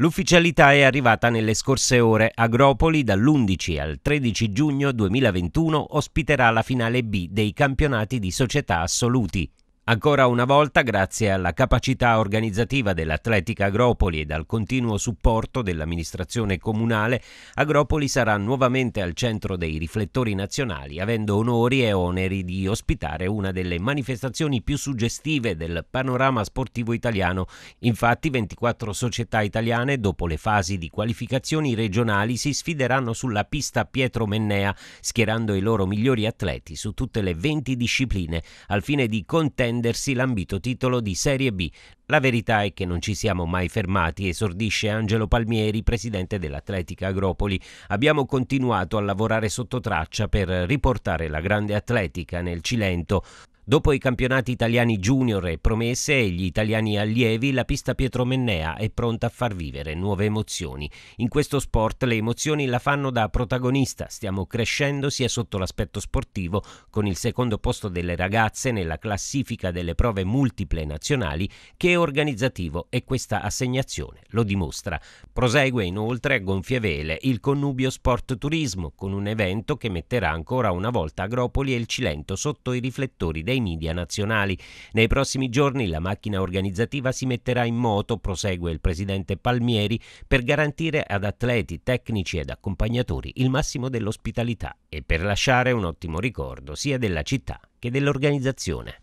L'ufficialità è arrivata nelle scorse ore. Agropoli dall'11 al 13 giugno 2021 ospiterà la finale B dei campionati di società assoluti. Ancora una volta, grazie alla capacità organizzativa dell'Atletica Agropoli e dal continuo supporto dell'amministrazione comunale, Agropoli sarà nuovamente al centro dei riflettori nazionali, avendo onori e oneri di ospitare una delle manifestazioni più suggestive del panorama sportivo italiano. Infatti 24 società italiane, dopo le fasi di qualificazioni regionali, si sfideranno sulla pista Pietro Mennea, schierando i loro migliori atleti su tutte le 20 discipline, al fine di contendere prendersi l'ambito titolo di Serie B. La verità è che non ci siamo mai fermati, esordisce Angelo Palmieri, presidente dell'Atletica Agropoli. Abbiamo continuato a lavorare sotto traccia per riportare la grande atletica nel Cilento, Dopo i campionati italiani junior e promesse e gli italiani allievi, la pista Pietromennea è pronta a far vivere nuove emozioni. In questo sport le emozioni la fanno da protagonista, stiamo crescendo sia sotto l'aspetto sportivo, con il secondo posto delle ragazze nella classifica delle prove multiple nazionali, che organizzativo e questa assegnazione lo dimostra. Prosegue inoltre a gonfie vele il connubio sport-turismo, con un evento che metterà ancora una volta Agropoli e il Cilento sotto i riflettori dei dai media nazionali. Nei prossimi giorni la macchina organizzativa si metterà in moto, prosegue il presidente Palmieri, per garantire ad atleti, tecnici ed accompagnatori il massimo dell'ospitalità e per lasciare un ottimo ricordo sia della città che dell'organizzazione.